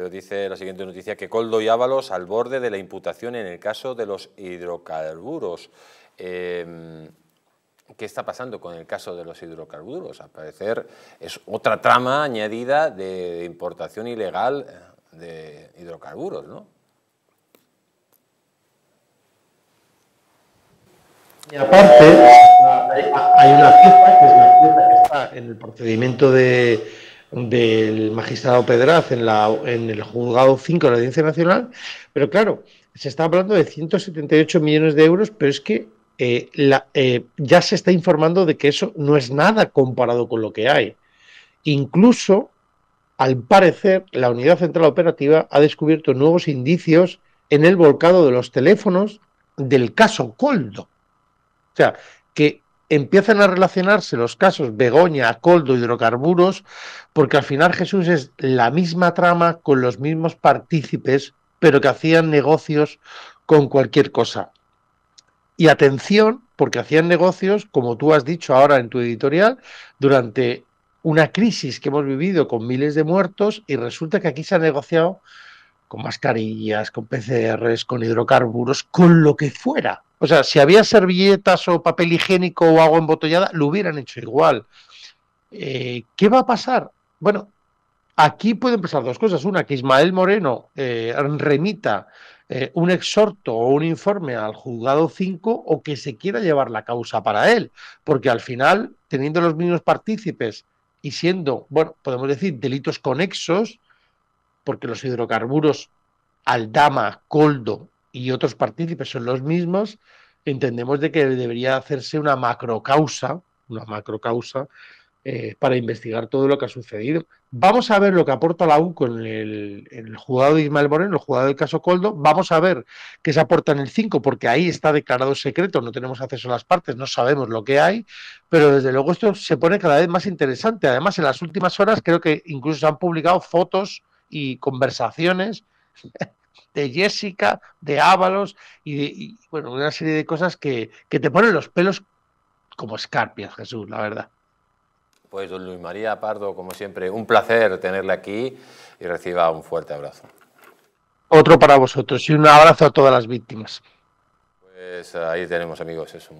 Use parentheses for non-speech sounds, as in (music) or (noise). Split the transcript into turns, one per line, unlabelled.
pero dice la siguiente noticia que Coldo y Ábalos al borde de la imputación en el caso de los hidrocarburos. Em, ¿Qué está pasando con el caso de los hidrocarburos? Al parecer es otra trama añadida de importación ilegal eh, de hidrocarburos, Y aparte, hay una cifra que está en el
procedimiento de del magistrado Pedraz en, la, en el juzgado 5 de la Audiencia Nacional, pero claro, se está hablando de 178 millones de euros, pero es que eh, la, eh, ya se está informando de que eso no es nada comparado con lo que hay. Incluso, al parecer, la Unidad Central Operativa ha descubierto nuevos indicios en el volcado de los teléfonos del caso Coldo. O sea, que empiezan a relacionarse los casos Begoña, Coldo, hidrocarburos, porque al final Jesús es la misma trama con los mismos partícipes, pero que hacían negocios con cualquier cosa. Y atención, porque hacían negocios, como tú has dicho ahora en tu editorial, durante una crisis que hemos vivido con miles de muertos y resulta que aquí se ha negociado con mascarillas, con PCRs, con hidrocarburos, con lo que fuera. O sea, si había servilletas o papel higiénico o agua embotellada, lo hubieran hecho igual. Eh, ¿Qué va a pasar? Bueno, aquí pueden pasar dos cosas. Una, que Ismael Moreno eh, remita eh, un exhorto o un informe al juzgado 5 o que se quiera llevar la causa para él. Porque al final, teniendo los mismos partícipes y siendo, bueno, podemos decir, delitos conexos, porque los hidrocarburos Aldama, Coldo y otros partícipes son los mismos, entendemos de que debería hacerse una macrocausa, una macrocausa eh, para investigar todo lo que ha sucedido. Vamos a ver lo que aporta la UCO en el, en de Ismael Moreno, el juzgado del caso Coldo. Vamos a ver qué se aporta en el 5, porque ahí está declarado secreto, no tenemos acceso a las partes, no sabemos lo que hay, pero desde luego esto se pone cada vez más interesante. Además, en las últimas horas creo que incluso se han publicado fotos y conversaciones (laughs) de Jessica, de Ábalos y, de, bueno, una serie de cosas que, te ponen los pelos como escarpias, Jesús, la verdad.
Pues don Luis María Pardo, como siempre, un placer tenerle aquí y reciba un fuerte abrazo.
Otro para vosotros y un abrazo a todas las víctimas.
Pues ahí tenemos amigos, eso.